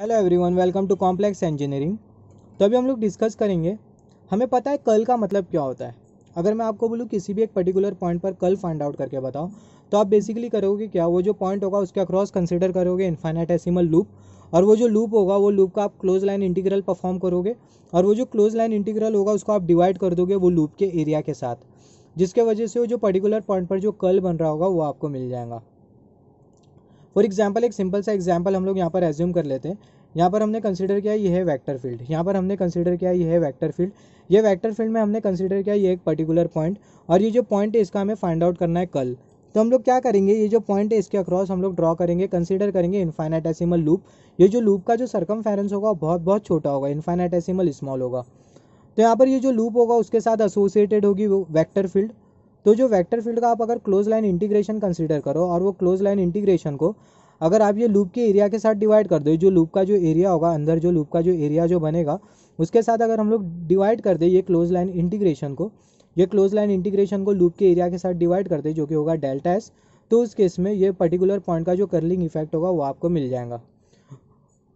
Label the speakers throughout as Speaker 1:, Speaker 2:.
Speaker 1: hello everyone welcome to complex engineering तो अभी हम लोग डिस्कस करेंगे हमें पता है कल का मतलब क्या होता है अगर मैं आपको बोलूँ किसी भी एक पर्टिकुलर पॉइंट पर कल फाइंड आउट करके बताओ तो आप बेसिकली करोगे क्या वो जो पॉइंट होगा उसके अक्रॉस कंसिडर करोगे एसिमल लूप और वो जो लूप होगा वो लूप का आप क्लोज लाइन इंटीग्रल परफॉर्म करोगे और वो जो क्लोज लाइन इंटीग्रल होगा उसको आप डिवाइड कर दोगे वो लूप के एरिया के साथ जिसके वजह से वो जो पर्टिकुलर पॉइंट पर जो कल बन रहा होगा वो आपको मिल जाएगा फॉर एग्जाम्पल एक सिंपल सा एग्जाम्पल हम लोग यहाँ पर एज्यूम कर लेते हैं यहाँ पर हमने कंसिडर किया यह है वैक्टर फील्ड यहाँ पर हमने कंसिडर किया यह है वैक्टर फील्ड ये वैक्टर फील्ड में हमने कंसिडर किया ये एक पर्टिकुलर पॉइंट और ये जो पॉइंट है इसका हमें फाइंड आउट करना है कल तो हम लोग क्या करेंगे ये जो पॉइंट है इसके अक्रॉस हम लोग ड्रॉ करेंगे कंसिडर करेंगे इन्फाइनाइटेसिमल लूप ये जो लूप का जो सरकम होगा वो बहुत बहुत छोटा होगा इन्फाइनाइटेसिमल स्मॉल होगा तो यहाँ पर ये जो लूप होगा उसके साथ एसोसिएटेड होगी वो वैक्टर फील्ड तो जो वेक्टर फील्ड का आप अगर क्लोज लाइन इंटीग्रेशन कंसिडर करो और वो क्लोज लाइन इंटीग्रेशन को अगर आप ये लूप के एरिया के साथ डिवाइड कर दो जो लूप का जो एरिया होगा अंदर जो लूप का जो एरिया जो बनेगा उसके साथ अगर हम लोग डिवाइड कर दें ये क्लोज लाइन इंटीग्रेशन को ये क्लोज लाइन इंटीग्रेशन को लूप के एरिया के साथ डिवाइड कर दें जो कि होगा डेल्टा एस तो उस केस में ये पर्टिकुलर पॉइंट का जो कर्लिंग इफेक्ट होगा वो आपको मिल जाएगा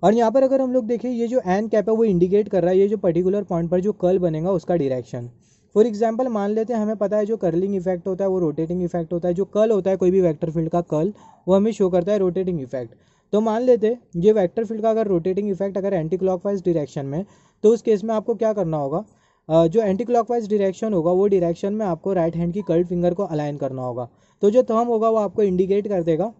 Speaker 1: और यहाँ पर अगर हम लोग देखें ये जो एन कैप है वो इंडिकेट कर रहा है ये जो पर्टिकुलर पॉइंट पर जो कर्ल बनेगा उसका डिरेक्शन फॉर एग्जाम्पल मान लेते हैं हमें पता है जो कर्लिंग इफेक्ट होता है वो रोटेटिंग इफेक्ट होता है जो कल होता है कोई भी वैक्टर फील्ड का कल वो हमें शो करता है रोटेटिंग इफेक्ट तो मान लेते ये वैक्टर फील्ड का अगर रोटेटिंग इफेक्ट अगर एंटी क्लॉकवाइज डायरेक्शन में तो उस केस में आपको क्या करना होगा जो एंटी क्लॉकवाइज डायरेक्शन होगा वो डायरेक्शन में आपको राइट हैंड की कर्ल फिंगर को अलाइन करना होगा तो जो थर्म होगा वो आपको इंडिकेट कर देगा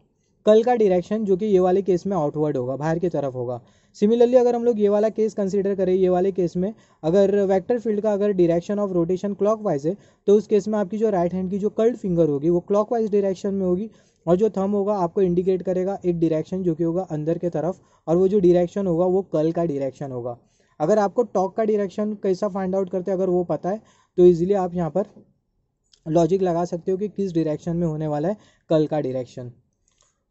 Speaker 1: कल का डायरेक्शन जो कि ये वाले केस में आउटवर्ड होगा बाहर की तरफ होगा सिमिलरली अगर हम लोग ये वाला केस कंसिडर करें ये वाले केस में अगर वेक्टर फील्ड का अगर डिरेक्शन ऑफ रोटेशन क्लॉक है तो उस केस में आपकी जो राइट हैंड की जो कर्ड फिंगर होगी वो क्लॉक डायरेक्शन में होगी और जो थम होगा आपको इंडिकेट करेगा एक डिरेक्शन जो कि होगा अंदर के तरफ और वो जो डिरेक्शन होगा वो कल का डिरेक्शन होगा अगर आपको टॉक का डिरेक्शन कैसा फाइंड आउट करते हैं अगर वो पता है तो ईजिली आप यहाँ पर लॉजिक लगा सकते हो कि किस डिरेक्शन में होने वाला है कल का डायरेक्शन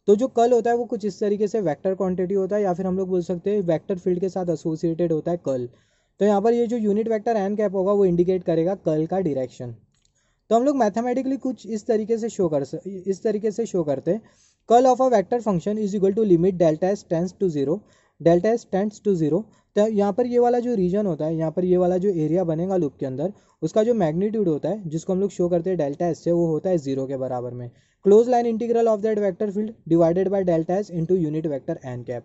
Speaker 1: तो जो कल होता है वो कुछ इस तरीके से वेक्टर क्वांटिटी होता है या फिर हम लोग बोल सकते हैं वेक्टर फील्ड के साथ एसोसिएटेड होता है कल तो यहाँ पर ये जो यूनिट वेक्टर एन कैप होगा वो इंडिकेट करेगा कल का डिरेक्शन तो हम लोग मैथमेटिकली कुछ इस तरीके से शो कर इस तरीके से शो करते हैं curl of a vector function is equal to limit delta s tends to zero delta s tends to zero तो यहाँ पर ये वाला जो रीजन होता है यहाँ पर ये वाला जो एरिया बनेगा लूप के अंदर उसका जो मैग्नीट्यूड होता है जिसको हम लोग शो करते हैं डेल्टा एस से वो होता है जीरो के बराबर में close line integral of that vector field divided by delta s into unit vector n cap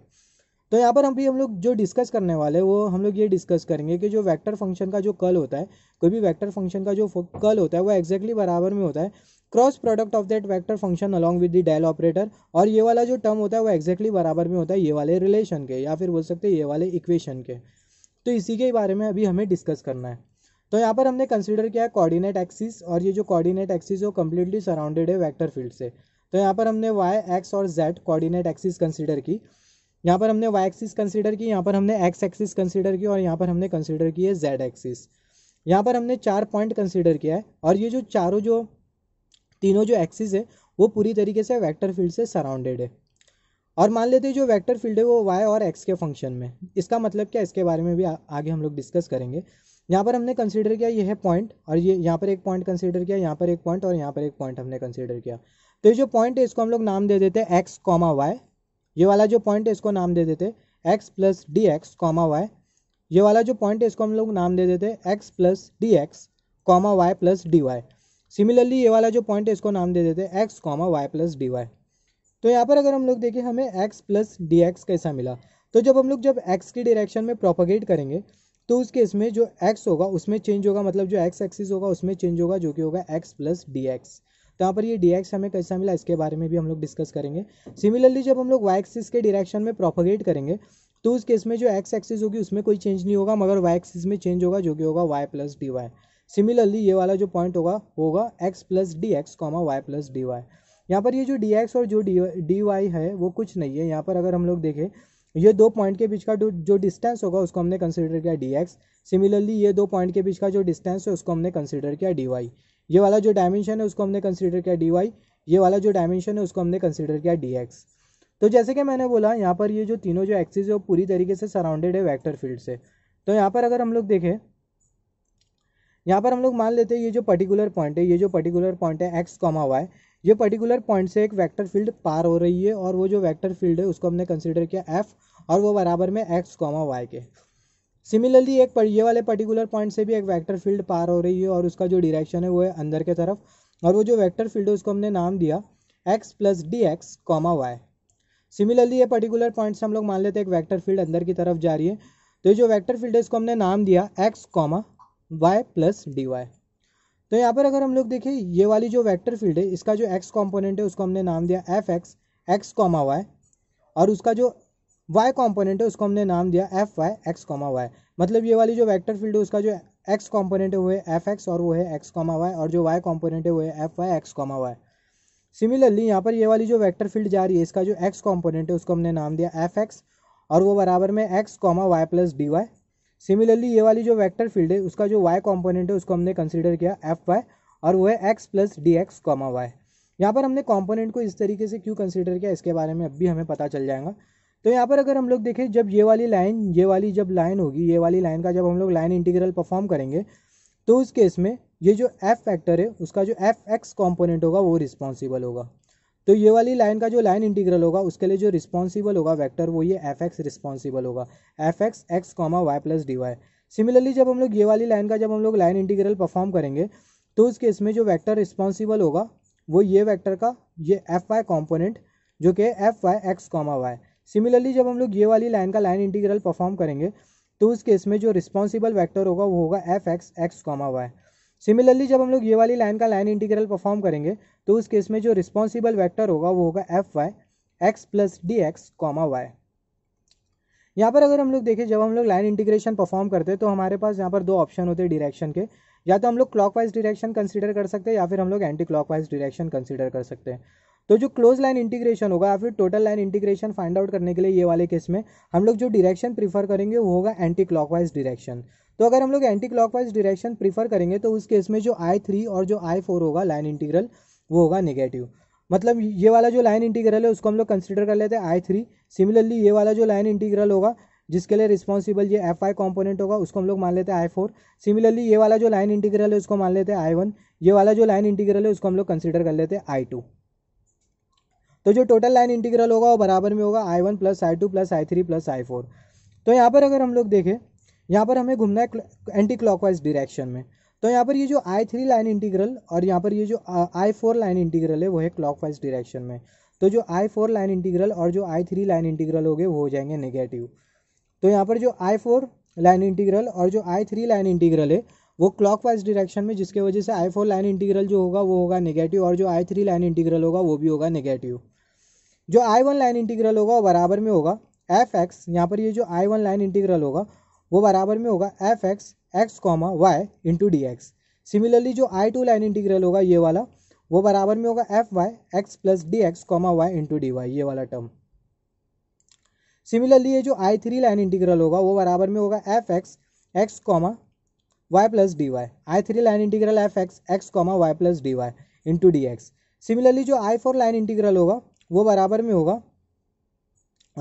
Speaker 1: तो यहाँ पर हम भी हम लोग जो डिस्कस करने वाले वो हम लोग ये डिस्कस करेंगे कि जो वेक्टर फंक्शन का जो कल होता है कोई भी वेक्टर फंक्शन का जो कल होता है वो exactly बराबर में होता है cross product of that vector function along with the del operator और ये वाला जो टर्म होता है वो exactly बराबर में होता है ये वाले रिलेशन के या फिर बोल सकते हैं ये वाले इक्वेशन के तो इसी के बारे में अभी हमें डिस्कस करना है तो यहाँ पर हमने कंसिडर किया है कॉर्डिनेट एक्सिस और ये जो कॉर्डिनेट एक्सिस वो कम्प्लीटली सराउंडेड है वैक्टर फील्ड से तो यहाँ पर हमने वाई एक्स और जेड कॉर्डिनेट एक्सिस कंसिडर की यहाँ पर हमने वाई एक्सिस कंसिडर की यहाँ पर हमने एक्स एक्सिस कंसिडर की और यहाँ पर हमने कंसिडर की है जेड एक्सिस यहाँ पर हमने चार पॉइंट कंसिडर किया है और ये जो चारों जो तीनों जो एक्सिस है वो पूरी तरीके से वैक्टर फील्ड से सराउंडेड है और मान लेते हैं जो वेक्टर फील्ड है वो वाई और एक्स के फंक्शन में इसका मतलब क्या इसके बारे में भी आ, आगे हम लोग डिस्कस करेंगे यहाँ पर हमने कंसिडर किया ये है पॉइंट और ये यहाँ पर एक पॉइंट कंसिडर किया यहाँ पर एक पॉइंट और यहाँ पर एक पॉइंट हमने कंसिडर किया तो ये जो पॉइंट है इसको हम लोग नाम दे देते हैं एक्स कॉमा वाई ये वाला जो पॉइंट है इसको नाम दे देते x plus d x comma y ये वाला जो पॉइंट है इसको हम लोग नाम दे देते x plus d x comma y plus d y similarly ये वाला जो पॉइंट है इसको नाम दे देते हैं x comma y plus d y तो यहाँ पर अगर हम लोग देखें हमें एक्स प्लस डी एक्स कैसा मिला तो जब हम लोग जब एक्स की डायरेक्शन में प्रोपोगेट करेंगे तो उस केस में जो एक्स होगा उसमें चेंज होगा मतलब जो एक्स एक्सिस होगा उसमें चेंज होगा जो कि होगा एक्स प्लस डी एक्स तो यहाँ पर ये डी एक्स हमें कैसा मिला इसके बारे में भी हम लोग डिस्कस करेंगे सिमिलरली जब हम लोग वाई एक्सिस के डायरेक्शन में प्रोपोगेट करेंगे तो उस केस में जो एक्स एक्सिस होगी उसमें कोई चेंज नहीं होगा मगर वाई एक्सिस में चेंज होगा जो कि होगा y plus d y similarly ये वाला जो पॉइंट होगा होगा x plus d x comma y plus d y यहाँ पर ये जो डी एक्स और जो डी वाई है वो कुछ नहीं है यहाँ पर अगर हम लोग देखें ये दो पॉइंट के बीच का जो डिस्टेंस होगा उसको हमने कंसिडर किया डी एक्स सिमिलरली ये दो पॉइंट के बीच का जो डिस्टेंस है उसको हमने कंसिडर किया डी वाई ये वाला जो डायमेंशन है उसको हमने कंसिडर किया डी वाई ये वाला जो डायमेंशन है उसको हमने कंसिडर किया डी एक्स तो जैसे कि मैंने बोला यहाँ पर ये जो तीनों जो एक्सिस है वो पूरी तरीके से सराउंडेड है वैक्टर फील्ड से तो यहाँ पर अगर हम लोग देखें यहाँ पर हम लोग मान लेते हैं ये जो पर्टिकुलर पॉइंट है ये जो पर्टिकुलर पॉइंट है एक्स कॉमा वाई ये पर्टिकुलर पॉइंट से एक वेक्टर फील्ड पार हो रही है और वो जो वेक्टर फील्ड है उसको हमने कंसिडर किया एफ और वो बराबर में एक्स कॉमा वाई के सिमिलरली एक ये वाले पर्टिकुलर पॉइंट से भी एक वैक्टर फील्ड पार हो रही है और उसका जो डिरेक्शन है वो है अंदर के तरफ और वो जो वैक्टर फील्ड है उसको हमने नाम दिया x plus d x comma y similarly ये पर्टिकुलर पॉइंट से हम लोग मान लेते हैं एक वैक्टर फील्ड अंदर की तरफ जा रही है तो जो वैक्टर फील्ड है इसको हमने नाम दिया x comma y plus d y तो यहाँ पर अगर हम लोग देखें ये वाली जो वेक्टर फील्ड है इसका जो एक्स कॉम्पोनेंट है उसको हमने नाम दिया f x x comma y और उसका जो वाई कॉम्पोनेंट है उसको हमने नाम दिया f y x comma y मतलब ये वाली जो वेक्टर फील्ड है उसका जो एक्स कॉम्पोनेंट है वो है एफ एक्स और वो है एक्स कॉमा वाई और जो वाई कॉम्पोनेंट है वो है f y x comma y similarly यहाँ पर ये वाली जो वेक्टर फील्ड जा रही है इसका जो एक्स कॉम्पोनेंट है उसको हमने नाम दिया एफ एक्स और वो बराबर में x comma y plus d y similarly ये वाली जो वेक्टर फील्ड है उसका जो वाई कॉम्पोनेंट है उसको हमने कंसिडर किया एफ वाई और वो है x plus d x comma y यहाँ पर हमने कॉम्पोनेंट को इस तरीके से क्यों कंसिडर किया इसके बारे में अब भी हमें पता चल जाएगा तो यहाँ पर अगर हम लोग देखें जब ये वाली लाइन ये वाली जब लाइन होगी ये वाली लाइन का जब हम लोग लाइन इंटीग्रल परफॉर्म करेंगे तो उस केस में ये जो एफ फैक्टर है उसका जो एफ एक्स कॉम्पोनेंट होगा वो रिस्पॉन्सिबल होगा तो ये वाली लाइन का जो लाइन इंटीग्रल होगा उसके लिए जो रिस्पॉन्सिबल होगा वैक्टर वो ये एफ एक्स रिस्पॉन्सिबल होगा f x x comma y plus d y similarly जब हम लोग ये वाली लाइन का जब हम लोग लाइन इंटीग्रल परफॉर्म करेंगे तो उस केस में जो वैक्टर रिस्पॉन्सिबल होगा वो ये वैक्टर का ये एफ वाई कॉम्पोनेंट जो कि f y x comma y similarly जब हम लोग ये वाली लाइन का लाइन इंटीग्रल परफॉर्म करेंगे तो उस केस में जो रिस्पॉन्सिबल वैक्टर होगा वो होगा f x x comma y similarly जब हम लोग ये वाली लाइन का लाइन इंटीग्रल परफॉर्म करेंगे तो उस केस में जो रिस्पॉन्सिबल वैक्टर होगा वो होगा f y x plus d x comma y यहाँ पर अगर हम लोग देखें जब हम लोग लाइन इंटीग्रेशन परफॉर्म करते हैं तो हमारे पास यहाँ पर दो ऑप्शन होते हैं डिरेक्शन के या तो हम लोग क्लॉकवाइज डिरेक्शन कंसीडर कर सकते हैं या फिर हम लोग एंटी क्लॉकवाइज डिरेक्शन कंसीडर कर सकते हैं तो जो क्लोज लाइन इंटीग्रेशन होगा या फिर total line integration find out करने के लिए ये वाले केस में हम लोग जो डिरेक्शन प्रीफर करेंगे वो होगा एंटी क्लॉकवाइज डिरेक्शन तो अगर हम लोग एंटी क्लॉकवाइज डिरेक्शन प्रीफर करेंगे तो उस केस में जो आई थ्री और जो आई फोर होगा लाइन इंटीग्रल वो होगा नेगेटिव मतलब ये वाला जो लाइन इंटीग्रल है उसको हम लोग कंसिडर कर लेते हैं आई थ्री सिमिलरली ये वाला जो लाइन इंटीग्रल होगा जिसके लिए रिस्पॉन्सिबल ये एफ आई कॉम्पोनेंट होगा उसको हम लोग मान लेते हैं आई फोर सिमिलरली ये वाला जो लाइन इंटीग्रल है उसको मान लेते हैं आई वन ये वाला जो लाइन इंटीग्रल है उसको हम लोग कंसिडर कर लेते हैं आई टू तो जो टोटल लाइन इंटीग्रल होगा वो बराबर में होगा I one plus I two plus I three plus I four तो यहाँ पर अगर हम लोग देखें यहाँ पर हमें घूमना है एंटी क्लॉकवाइज डिरेक्शन में तो यहाँ पर ये जो आई थ्री लाइन इंटीग्रल और यहाँ पर ये जो आई फोर लाइन इंटीग्रल है वो है क्लॉकवाइज डायरेक्शन में तो जो आई फोर लाइन इंटीग्रल और जो आई थ्री लाइन इंटीग्रल हो गए वो हो जाएंगे नेगेटिव तो यहाँ पर जो आई फोर लाइन इंटीग्रल और जो आई थ्री लाइन इंटीग्रल है वो क्लॉकवाइज डायरेक्शन में जिसके वजह से आई फोर लाइन इंटीग्रल जो होगा वो होगा नेगेटिव और जो आई थ्री लाइन इंटीग्रल होगा वो भी होगा नेगेटिव जो आई वन लाइन इंटीग्रल होगा वो बराबर में होगा एफ एक्स यहाँ पर ये जो आई वन लाइन इंटीग्रल होगा वो बराबर में होगा f x x comma y into d x similarly जो आई टू लाइन इंटीग्रल होगा ये वाला वो बराबर में होगा f y x plus d x comma y into d y ये वाला टर्म सिमिलरली ये जो आई थ्री लाइन इंटीग्रल होगा वो बराबर में होगा f x x comma y plus d y I three line integral f x x comma y plus d y into d x similarly जो आई फोर लाइन इंटीग्रल होगा वो बराबर में होगा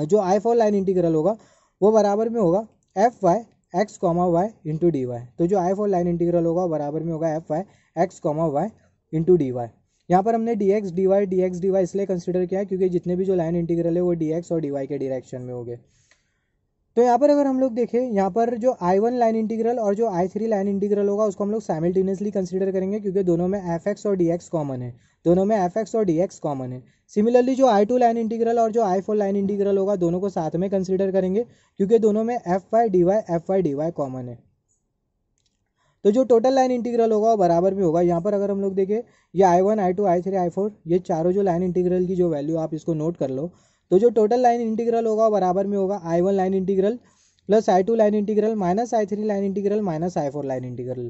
Speaker 1: जो आई फोर लाइन इंटीग्रल होगा वो बराबर में होगा f y x comma y into d y तो जो आई फॉर लाइन इंटीग्रल होगा बराबर में होगा f y x comma y into d y यहाँ पर हमने d x d y d x d y इसलिए कंसिडर किया है क्योंकि जितने भी जो लाइन इंटीग्रल है वो डी एक्स और डी वाई के डायरेक्शन में हो गए तो यहाँ पर अगर हम लोग देखें यहाँ पर जो आई वन लाइन इंटीग्रल और जो आई थ्री लाइन इंटीग्रल होगा उसको हम लोग साइमल्टेनियसली कंसिडर करेंगे क्योंकि दोनों में एफ एक्स और डी एक्स कॉमन है दोनों में एफ एक्स और डी एक्स कॉमन है सिमिलरली जो आई टू लाइन इंटीग्रल और जो आई फोर लाइन इंटीग्रल होगा दोनों को साथ में कंसिडर करेंगे क्योंकि दोनों में f y d y f y d y common है तो जो टोटल लाइन इंटीग्रल होगा वो बराबर भी होगा यहाँ पर अगर हम लोग देखें ये I one I two I three I four ये चारों जो लाइन इंटीग्रल की जो वैल्यू आप इसको नोट कर लो तो जो टोटल लाइन इंटीग्रल होगा बराबर में होगा I one line integral plus I two line integral minus I three line integral minus I four line integral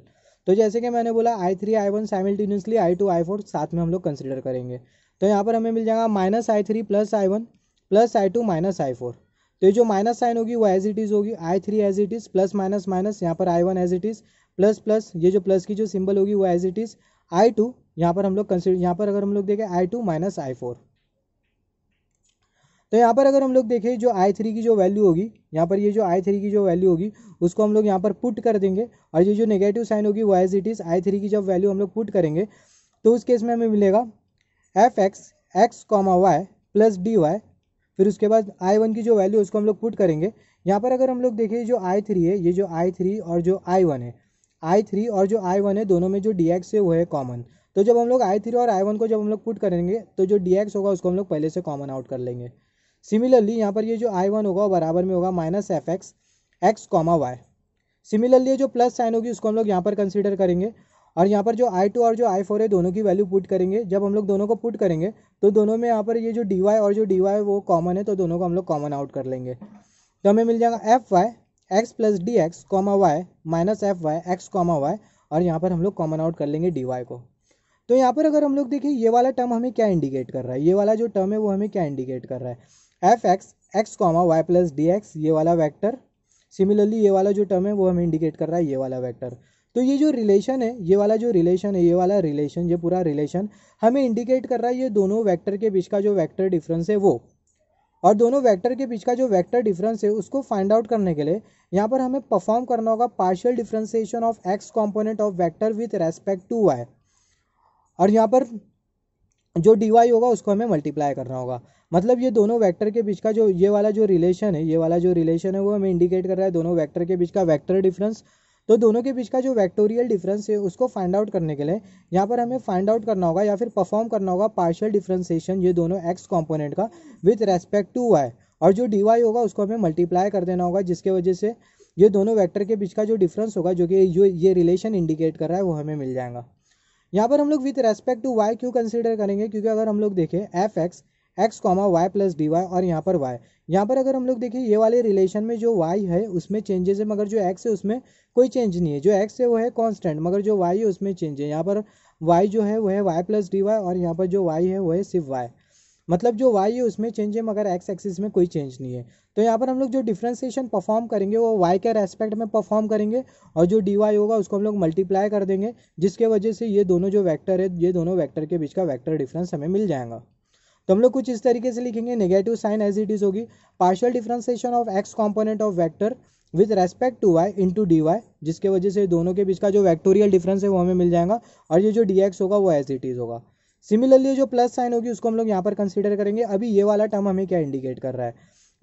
Speaker 1: तो जैसे कि मैंने बोला I three I one simultaneously I two I four साथ में हम लोग कंसिडर करेंगे तो यहाँ पर हमें मिल जाएगा minus I three plus I one plus I two minus I four तो ये जो माइनस साइन होगी वो एज इट इज़ होगी I three as it is plus minus minus यहाँ पर I one as it is plus plus ये जो प्लस की जो सिंबल होगी वो as it is I two यहाँ पर हम लोग कंसिडर यहाँ पर अगर हम लोग देखें I two minus I four तो यहाँ पर अगर हम लोग देखें जो आई थ्री की जो वैल्यू होगी यहाँ पर ये जो आई थ्री की जो वैल्यू होगी उसको हम लोग यहाँ पर पुट कर देंगे और ये जो नेगेटिव साइन होगी वो as it is I three की जब वैल्यू हम लोग पुट करेंगे तो उस केस में हमें मिलेगा f x x comma y plus d y फिर उसके बाद आई वन की जो वैल्यू उसको हम लोग पुट करेंगे यहाँ पर अगर हम लोग देखें जो आई थ्री है ये जो आई थ्री और जो आई वन है आई थ्री और जो आई वन है दोनों में जो डी एक्स है वो है कॉमन तो जब हम लोग आई थ्री और आई वन को जब हम लोग पुट करेंगे तो जो डी एक्स होगा उसको हम लोग पहले से कॉमन आउट कर लेंगे सिमिलरली यहाँ पर ये जो आई वन होगा वो बराबर में होगा minus f x x comma y similarly जो प्लस साइन होगी उसको हम लोग यहाँ पर कंसिडर करेंगे और यहाँ पर जो आई टू और जो आई फोर है दोनों की वैल्यू पुट करेंगे जब हम लोग दोनों को पुट करेंगे तो दोनों में यहाँ पर ये जो डी वाई और जो डी वाई वो कॉमन है तो दोनों को हम लोग कॉमन आउट कर लेंगे तो हमें मिल जाएगा f y x plus d x comma y minus f y x comma y और यहाँ पर हम लोग कॉमन आउट कर लेंगे डी वाई को तो यहाँ पर अगर हम लोग देखिए ये वाला टर्म हमें क्या इंडिकेट कर रहा है ये वाला जो टर्म है वो हमें क्या इंडिकेट कर रहा है f x x comma y plus d x ये वाला वैक्टर सिमिलरली ये वाला जो टर्म है वो हमें इंडिकेट कर रहा है ये वाला वैक्टर तो ये जो रिलेशन है ये वाला जो रिलेशन है ये वाला रिलेशन ये पूरा रिलेशन हमें इंडिकेट कर रहा है ये दोनों वैक्टर के बीच का जो वैक्टर डिफरेंस है वो और दोनों वैक्टर के बीच का जो वैक्टर डिफरेंस है उसको फाइंड आउट करने के लिए यहाँ पर हमें परफॉर्म करना होगा partial differentiation of x component of vector with respect to y और यहाँ पर जो डी वाई होगा उसको हमें मल्टीप्लाई करना होगा मतलब ये दोनों वेक्टर के बीच का जो ये वाला जो रिलेशन है ये वाला जो रिलेशन है वो हमें इंडिकेट कर रहा है दोनों वेक्टर के बीच का वेक्टर डिफरेंस तो दोनों के बीच का जो वेक्टोरियल डिफरेंस है उसको फाइंड आउट करने के लिए यहाँ पर हमें फाइंड आउट करना होगा या फिर परफॉर्म करना होगा पार्शियल डिफरेंसिएशन ये दोनों एक्स कॉम्पोनेंट का विथ रेस्पेक्ट टू वाई और जो डी वाई होगा उसको हमें मल्टीप्लाई कर देना होगा जिसके वजह से ये दोनों वेक्टर के बीच का जो डिफरेंस होगा जो कि ये रिलेशन इंडिकेट कर रहा है वो हमें मिल जाएगा यहाँ पर हम लोग विथ रेस्पेक्ट टू वाई क्यों कंसिडर करेंगे क्योंकि अगर हम लोग देखें f x x comma y plus d y और यहाँ पर वाई यहाँ पर अगर हम लोग देखें ये वाले रिलेशन में जो वाई है उसमें चेंजेस है मगर जो एक्स है उसमें कोई चेंज नहीं है जो एक्स है वो है कॉन्स्टेंट मगर जो वाई है उसमें चेंज है यहाँ पर वाई जो है वो है वाई प्लस डी वाई और यहाँ पर जो वाई है वो है सिर्फ वाई मतलब जो वाई है उसमें चेंज है मगर एक्स एक्सिस में कोई चेंज नहीं है तो यहाँ पर हम लोग जो डिफ्रेंसिएशन परफॉर्म करेंगे वो वाई के रेस्पेक्ट में परफॉर्म करेंगे और जो डी वाई होगा उसको हम लोग मल्टीप्लाई कर देंगे जिसके वजह से ये दोनों जो वैक्टर है ये दोनों वैक्टर के बीच का वैक्टर डिफरेंस हमें मिल जाएगा तो हम लोग कुछ इस तरीके से लिखेंगे negative sign as it is होगी partial differentiation of x component of vector with respect to y into d y जिसके वजह से दोनों के बीच का जो वैक्टोरियल डिफरेंस है वो हमें मिल जाएगा और ये जो डी एक्स होगा वो एज इट इज़ होगा सिमिलरली जो प्लस साइन होगी उसको हम लोग यहाँ पर कंसिडर करेंगे अभी ये वाला टर्म हमें क्या इंडिकेट कर रहा है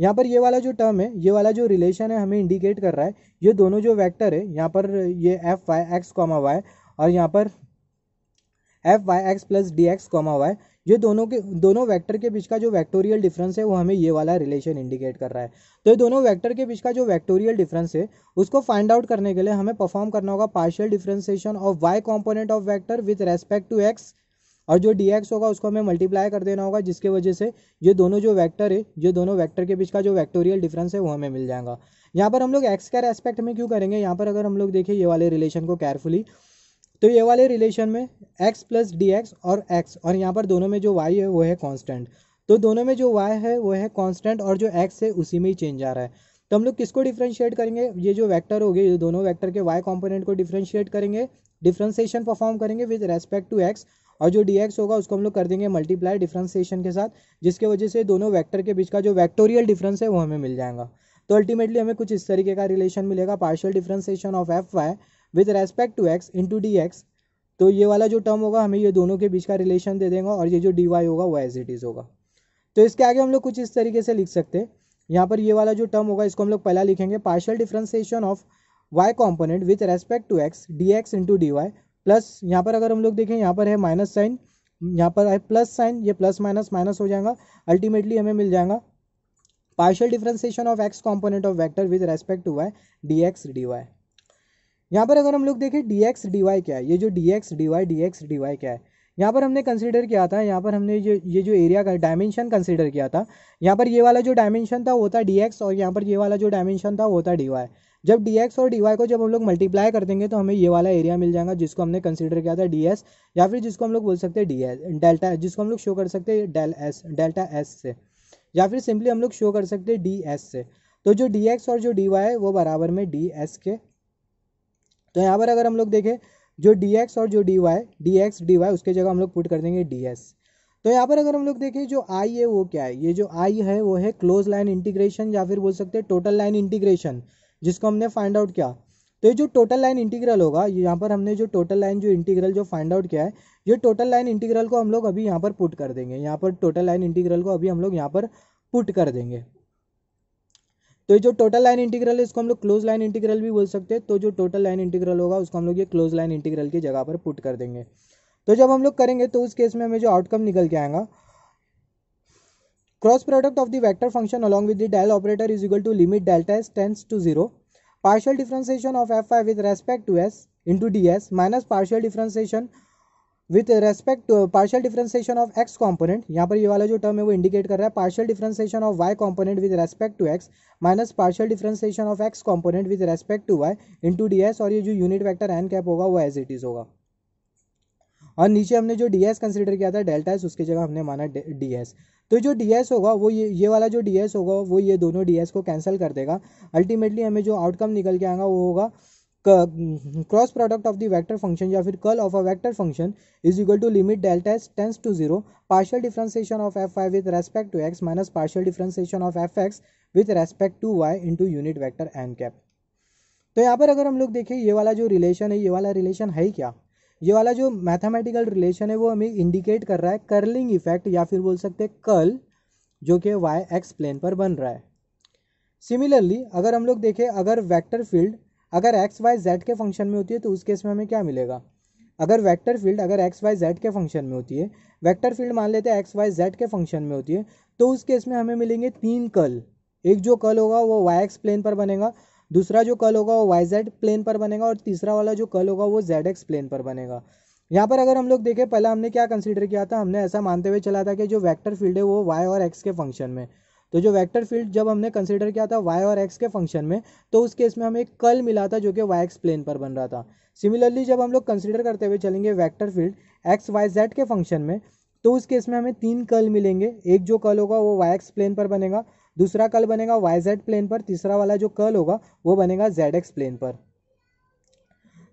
Speaker 1: यहाँ पर ये वाला जो टर्म है ये वाला जो रिलेशन है हमें इंडिकेट कर रहा है ये दोनों जो वैक्टर है यहाँ पर ये f y x comma y और यहाँ पर f y x plus d x comma y ये दोनों के दोनों वेक्टर के बीच का जो वेक्टोरियल डिफरेंस है वो हमें ये वाला रिलेशन इंडिकेट कर रहा है तो ये दोनों वेक्टर के बीच का जो वेक्टोरियल डिफरेंस है उसको फाइंड आउट करने के लिए हमें परफॉर्म करना होगा partial differentiation of y component of vector with respect to x और जो डी एक्स होगा उसको हमें मल्टीप्लाई कर देना होगा जिसके वजह से ये दोनों जो वैक्टर है ये दोनों वैक्टर के बीच का जो वैक्टोरियल डिफरेंस है वो हमें मिल जाएगा यहाँ पर हम लोग एक्स के रेस्पेक्ट में क्यों करेंगे यहाँ पर अगर हम लोग देखें ये वाले रिलेशन को केयरफुली तो ये वाले रिलेशन में एक्स प्लस डी एक्स और एक्स और यहाँ पर दोनों में जो वाई है वो है कॉन्स्टेंट तो दोनों में जो वाई है वो है कॉन्स्टेंट और जो एक्स है उसी में ही चेंज आ रहा है तो हम लोग किसको डिफ्रेंशिएट करेंगे ये जो वैक्टर हो गए ये दोनों वैक्टर के वाई कॉम्पोनेंट को डिफ्रेंशिएट करेंगे डिफ्रेंसिएशन परफॉर्म करेंगे विद रेस्पेक्ट टू एक्स और जो डी होगा उसको हम लोग कर देंगे मल्टीप्लाई डिफ्रेंसिएशन के साथ जिसके वजह से दोनों वैक्टर के बीच का जो वैक्टोरियल डिफरेंस है वो हमें मिल जाएगा तो अल्टीमेटली हमें कुछ इस तरीके का रिलेशन मिलेगा partial differentiation of f y with respect to x into d x तो ये वाला जो टर्म होगा हमें ये दोनों के बीच का रिलेशन दे देंगे और ये जो डी वाई होगा वो एज इट इज़ होगा तो इसके आगे हम लोग कुछ इस तरीके से लिख सकते हैं यहाँ पर ये वाला जो टर्म होगा इसको हम लोग पहला लिखेंगे partial differentiation of y component with respect to x d x into d y plus यहाँ पर अगर हम लोग देखें यहाँ पर है माइनस साइन यहाँ पर है प्लस साइन ये प्लस माइनस माइनस हो जाएगा अल्टीमेटली हमें मिल जाएगा partial differentiation of x component of vector with respect to y d x d y यहाँ पर अगर हम लोग देखें डी एक्स डी वाई क्या है ये जो d x d y d x d y क्या है यहाँ पर हमने कंसिडर किया था यहाँ पर हमने जो ये जो एरिया का डायमेंशन कंसिडर किया था यहाँ पर ये वाला जो डायमेंशन था वो था डी एक्स और यहाँ पर ये वाला जो डायमेंशन था वो था डी वाई जब डी और डी को जब हम लोग मल्टीप्लाई कर देंगे तो हमें ये वाला एरिया मिल जाएगा जिसको हमने कंसिडर किया था डी या फिर जिसको हम लोग बोल सकते हैं डी एस डेल्टा जिसको हम लोग शो कर सकते हैं डेल एस डेल्टा एस से या फिर सिंपली हम लोग शो कर सकते हैं डी एस से तो जो डी और जो डी वाई है वो बराबर में डी एस के तो यहाँ पर अगर हम लोग देखें जो डी एक्स और जो d y d x d y उसके जगह हम लोग पुट कर देंगे डी एस तो यहाँ पर अगर हम लोग देखें जो आई है वो क्या है ये जो आई है वो है क्लोज लाइन इंटीग्रेशन या फिर बोल सकते हैं टोटल लाइन इंटीग्रेशन जिसको हमने फाइंड आउट किया तो ये जो टोटल लाइन इंटीग्रल होगा यहाँ पर हमने जो टोटल लाइन जो इंटीग्रल जो फाइंड आउट किया है ये टोटल लाइन इंटीग्रल को हम लोग अभी यहाँ पर पुट कर देंगे यहाँ पर टोटल लाइन इंटीग्रल को अभी हम लोग यहाँ पर पुट कर देंगे तो ये जो टोटल लाइन इंटीग्रल है इसको हम लोग क्लोज लाइन इंटीग्रल भी बोल सकते हैं तो जो टोटल लाइन इंटीग्रल होगा उसको हम लोग ये क्लोज लाइन इंटीग्रल की जगह पर पुट कर देंगे तो जब हम लोग करेंगे तो उस केस में हमें जो आउटकम निकल के आएगा cross product of the vector function along with the del operator is equal to limit delta s delta to zero partial differentiation of f of with respect to s s d s minus partial differentiation with respect to partial differentiation of x component यहाँ पर ये वाला जो term है वो indicate कर रहा है partial differentiation of y component with respect to x minus partial differentiation of x component with respect to y into d s और ये जो यूनिट वैक्टर एन कैप होगा वो एज इट इज होगा और नीचे हमने जो डी एस कंसिडर किया था डेल्टा एस उसकी जगह हमने माना डी एस तो जो डी होगा वो ये ये वाला जो डी होगा वो ये दोनों डी को कैंसिल कर देगा अल्टीमेटली हमें जो आउटकम निकल के आएगा वो होगा cross product of the vector function या फिर curl of a vector function is equal to limit delta s tends to zero partial differentiation of f y with respect to x minus partial differentiation of f x with respect to y into unit vector n cap तो यहाँ पर अगर हम लोग देखें ये वाला जो रिलेशन है ये वाला रिलेशन है क्या ये वाला जो मैथमेटिकल रिलेशन है वो हमें इंडिकेट कर रहा है कर्लिंग इफेक्ट या फिर बोल सकते हैं कर्ल जो कि वाई एक्स प्लेन पर बन रहा है सिमिलरली अगर हम लोग देखें अगर वेक्टर फील्ड अगर एक्स वाई जेड के फंक्शन में होती है तो उस केस में हमें क्या मिलेगा अगर वेक्टर फील्ड अगर एक्स वाई जेड के फंक्शन में होती है वेक्टर फील्ड मान लेते हैं एक्स वाई जेड के फंक्शन में होती है तो उस केस में हमें मिलेंगे तीन कल एक जो कल होगा वो वाई एक्स प्लेन पर बनेगा दूसरा जो कल होगा वो वाई जेड प्लेन पर बनेगा और तीसरा वाला जो कल होगा वो जेड एक्स प्लेन पर बनेगा यहाँ पर अगर हम लोग देखें पहले हमने क्या कंसिडर किया था हमने ऐसा मानते हुए चला था कि जो वैक्टर फील्ड है वो वाई और एक्स के फंक्शन में तो जो वेक्टर फील्ड जब हमने कंसिडर किया था वाई और एक्स के फंक्शन में तो उस केस में हमें एक कल मिला था जो कि वाई एक्स प्लेन पर बन रहा था सिमिलरली जब हम लोग कंसिडर करते हुए चलेंगे vector field x y z के फंक्शन में तो उस केस में हमें तीन कल मिलेंगे एक जो कल होगा वो वाई एक्स प्लेन पर बनेगा दूसरा कल बनेगा वाई जेड प्लेन पर तीसरा वाला जो कल होगा वो बनेगा जेड एक्स प्लेन पर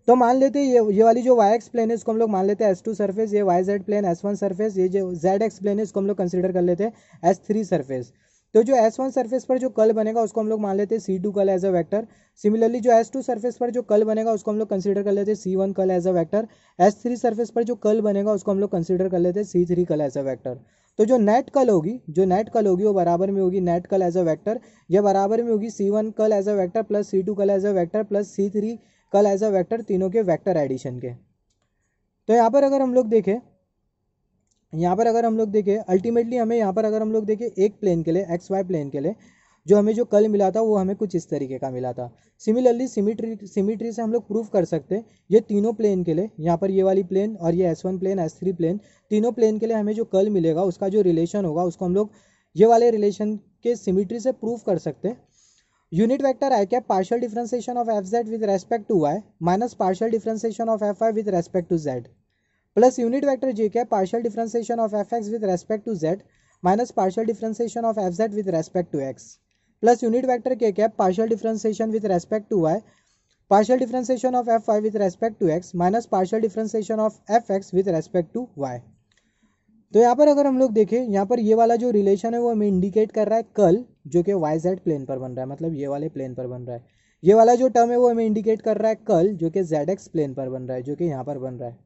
Speaker 1: तो मान लेते हैं ये ये वाली जो वाई एक्स प्लेन है इसको हम लोग मान लेते हैं एस टू सरफेस ये Y Z plane S one surface ये जो जेड एक्स प्लेन है इसको हम लोग कंसिडर कर लेते हैं एस थ्री सरफेस तो जो एस वन सर्फेस पर जो कल बनेगा उसको हम लोग मान लेते हैं c two curl as a vector similarly जो एस टू सर्फेस पर जो कल बनेगा उसको हम लोग कंसिडर कर लेते हैं c one curl as a vector s three surface पर जो कल बनेगा उसको हम लोग कंसिडर कर लेते हैं c three curl as a vector तो जो नेट कल होगी जो नेट कल होगी वो बराबर में होगी नेट कल एज अ वैक्टर या बराबर में होगी c one curl as a vector plus c two curl as a vector plus c three curl as a vector तीनों के वैक्टर एडिशन के तो यहाँ पर अगर हम लोग देखें यहाँ पर अगर हम लोग देखें अल्टीमेटली हमें यहाँ पर अगर हम लोग देखें एक प्लेन के लिए एक्स वाई प्लेन के लिए जो हमें जो कल मिला था वो हमें कुछ इस तरीके का मिला था सिमिलरली सिमिट्री सिमिट्री से हम लोग प्रूफ कर सकते हैं ये तीनों प्लेन के लिए यहाँ पर ये वाली प्लेन और ये s one plane s three plane तीनों प्लेन के लिए हमें जो कल मिलेगा उसका जो रिलेशन होगा उसको हम लोग ये वाले रिलेशन के सिमिट्री से प्रूफ कर सकते हैं unit vector i cap partial differentiation of f z with respect to y minus partial differentiation of f y with respect to z plus unit vector j क्या partial differentiation of f x with respect to z minus partial differentiation of f z with respect to x plus unit vector k cap partial differentiation with respect to y partial differentiation of f y with respect to x minus partial differentiation of f x with respect to y तो यहाँ पर अगर हम लोग देखें यहाँ पर ये वाला जो रिलेशन है वो हमें इंडिकेट कर रहा है कल जो कि वाई जेड प्लेन पर बन रहा है मतलब ये वाले प्लेन पर बन रहा है ये वाला जो टर्म है वो हमें इंडिकेट कर रहा है कल जो कि जेड एक्स प्लेन पर बन रहा है जो कि यहाँ पर बन रहा है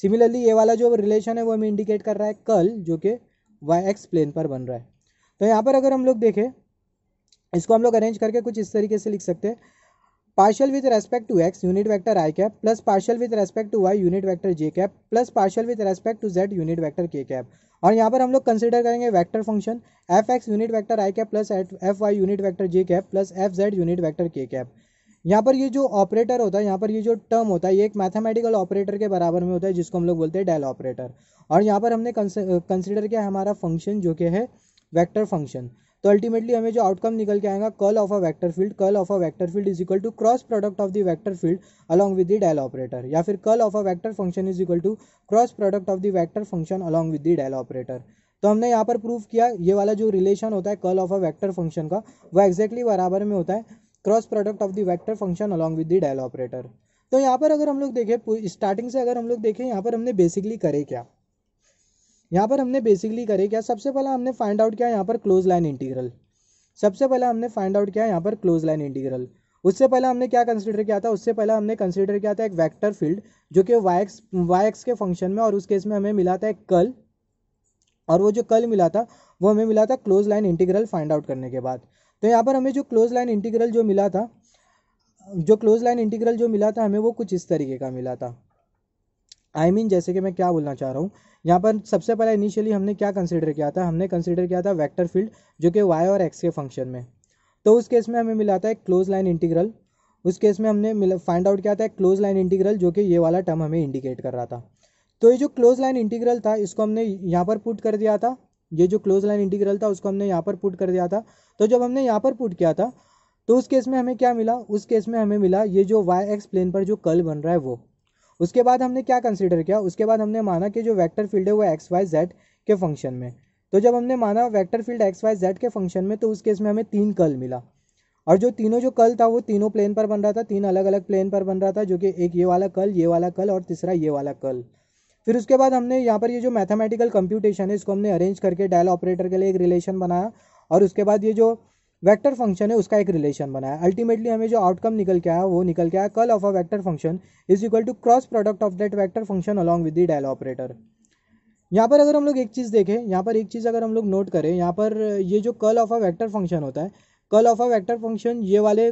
Speaker 1: सिमिलरली ये वाला जो रिलेशन है वो हमें इंडिकेट कर रहा है कल जो कि वाई एक्स प्लेन पर बन रहा है तो यहाँ पर अगर हम लोग देखें इसको हम लोग अरेंज करके कुछ इस तरीके से लिख सकते हैं partial with respect to x unit vector i cap plus partial with respect to y unit vector j cap plus partial with respect to z unit vector k cap और यहाँ पर हम लोग कंसिडर करेंगे vector function f x unit vector i cap plus f y unit vector j cap plus f z unit vector k cap यहाँ पर ये जो ऑपरेटर होता है यहाँ पर ये जो टर्म होता है ये एक मैथमेटिकल ऑपरेटर के बराबर में होता है जिसको हम लोग बोलते हैं डेल ऑपरेटर और यहाँ पर हमने कंसिडर किया हमारा फंक्शन जो कि है वैक्टर फंक्शन तो अल्टीमेटली हमें जो आउटकम निकल के आएगा curl of a vector field curl of a vector field is equal to cross product of the vector field along with the del operator या फिर curl of a vector function is equal to cross product of the vector function along with the del operator तो हमने यहाँ पर prove किया ये वाला जो रिलेशन होता है कल ऑफ अ वैक्टर फंक्शन का वो एक्जैक्टली exactly बराबर में होता है cross product of the vector function along with the del operator तो यहाँ पर अगर हम लोग देखें स्टार्टिंग से अगर हम लोग देखें यहाँ पर हमने बेसिकली करे क्या यहाँ पर हमने बेसिकली करे क्या सबसे पहला हमने फाइंड आउट किया यहाँ पर क्लोज लाइन इंटीग्रल सबसे पहला हमने फाइंड आउट किया यहाँ पर क्लोज लाइन इंटीग्रल उससे पहले हमने क्या कंसिडर किया था उससे पहले हमने कंसिडर किया था एक वैक्टर फील्ड जो कि वाई एक्स वाई एक्स के फंक्शन में और उस केस में हमें मिला था एक कल और वो जो कल मिला था वो हमें मिला था close line integral find out करने के बाद तो यहाँ पर हमें जो क्लोज लाइन इंटीग्रल जो मिला था जो क्लोज लाइन इंटीग्रल जो मिला था हमें वो कुछ इस तरीके का मिला था आई I मीन mean, जैसे कि मैं क्या बोलना चाह रहा हूँ यहाँ पर सबसे पहले इनिशियली हमने क्या कंसिडर किया था हमने कंसिडर किया था वैक्टर फील्ड जो कि वाई और एक्स के फंक्शन में तो उस केस में हमें मिला था एक क्लोज लाइन इंटीग्रल उस केस में हमने मिला फाइंड आउट किया था क्लोज लाइन इंटीग्रल जो कि ये वाला टर्म हमें इंडिकेट कर रहा था तो ये जो क्लोज लाइन इंटीग्रल था इसको हमने यहाँ पर पुट कर दिया था ये जो क्लोज लाइन इंटीग्रल था उसको हमने यहाँ पर पुट कर दिया था तो जब हमने यहाँ पर पुट किया था तो उस केस में हमें क्या मिला उस केस में हमें मिला ये जो वाई एक्स प्लेन पर जो कल बन रहा है वो उसके बाद हमने क्या कंसिडर किया उसके बाद हमने माना कि जो वैक्टर फील्ड है वो एक्स वाई जेड के फंक्शन में तो जब हमने माना vector field x y z के फंक्शन में तो उस केस में हमें तीन कल मिला और जो तीनों जो कल था वो तीनों प्लेन पर बन रहा था तीन अलग अलग प्लेन पर बन रहा था जो कि एक ये वाला कल ये वाला कल और तीसरा ये वाला कल फिर उसके बाद हमने यहाँ पर ये जो मैथमेटिकल कंप्यूटेशन है इसको हमने अरेंज करके डायल ऑपरेटर के लिए एक रिलेशन बनाया और उसके बाद ये जो वेक्टर फंक्शन है उसका एक रिलेशन बनाया अल्टीमेटली हमें जो आउटकम निकल के आया वो निकल के आया curl of a vector function is equal to cross product of that vector function along with the del operator यहाँ पर अगर हम लोग एक चीज़ देखें यहाँ पर एक चीज़ अगर हम लोग नोट करें यहाँ पर ये जो कल ऑफ अ वेक्टर फंक्शन होता है कल ऑफ अ वेक्टर फंक्शन ये वाले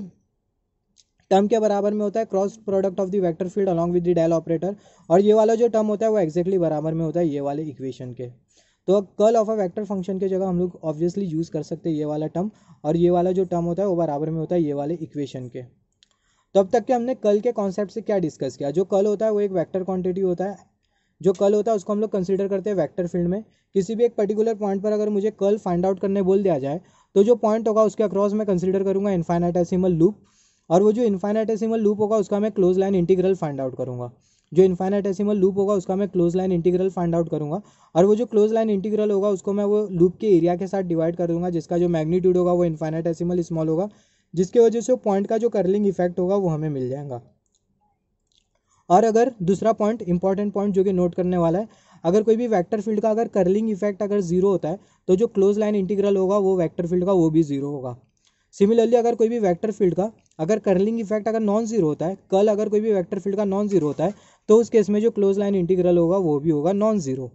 Speaker 1: टर्म के बराबर में होता है cross product of the vector field along with the del operator और ये वाला जो टर्म होता है वो एक्जैक्टली बराबर में होता है ये वाले इक्वेशन के तो curl of a vector function के जगह हम लोग ऑब्वियसली यूज़ कर सकते हैं ये वाला टर्म और ये वाला जो टर्म होता है वो बराबर में होता है ये वाले इक्वेशन के तो अब तक के हमने कल के कॉन्सेप्ट से क्या डिस्कस किया जो कल होता है वो एक वेक्टर क्वांटिटी होता है जो कल होता है उसको हम लोग कंसिडर करते हैं वैक्टर फील्ड में किसी भी एक पर्टिकुलर पॉइंट पर अगर मुझे कल फाइंड आउट करने बोल दिया जाए तो जो पॉइंट होगा उसके अक्रॉस मैं कंसिडर करूँगा इन्फाइनाइटेसिमल लूप और वो जो इन्फाइनाटेसिमल लूप होगा उसका मैं close line integral find out करूँगा जो इन्फाइनाटेसिमल लूप होगा उसका मैं close line integral find out करूँगा और वो जो क्लोज लाइन इंटीग्रल होगा उसको मैं वो लूप के एरिया के साथ डिवाइड कर दूंगा जिसका जो मैग्नीट्यूड होगा वो इन्फाइनाटेसिमल स्मॉल होगा जिसके वजह से पॉइंट का जो कर्लिंग इफेक्ट होगा वो हमें मिल जाएगा और अगर दूसरा पॉइंट इंपॉर्टेंट पॉइंट जो कि नोट करने वाला है अगर कोई भी वेक्टर फील्ड का अगर कर्लिंग इफेक्ट अगर जीरो होता है तो जो क्लोज लाइन इंटीग्रल होगा वो वेक्टर फील्ड का वो भी जीरो होगा सिमिलरली अगर कोई भी वेक्टर फील्ड का अगर कर्लिंग इफेक्ट अगर नॉन जीरो होता है कल अगर कोई भी वेक्टर फील्ड का नॉन जीरो होता है तो उस केस में जो क्लोज लाइन इंटीग्रल होगा वो भी होगा नॉन जीरो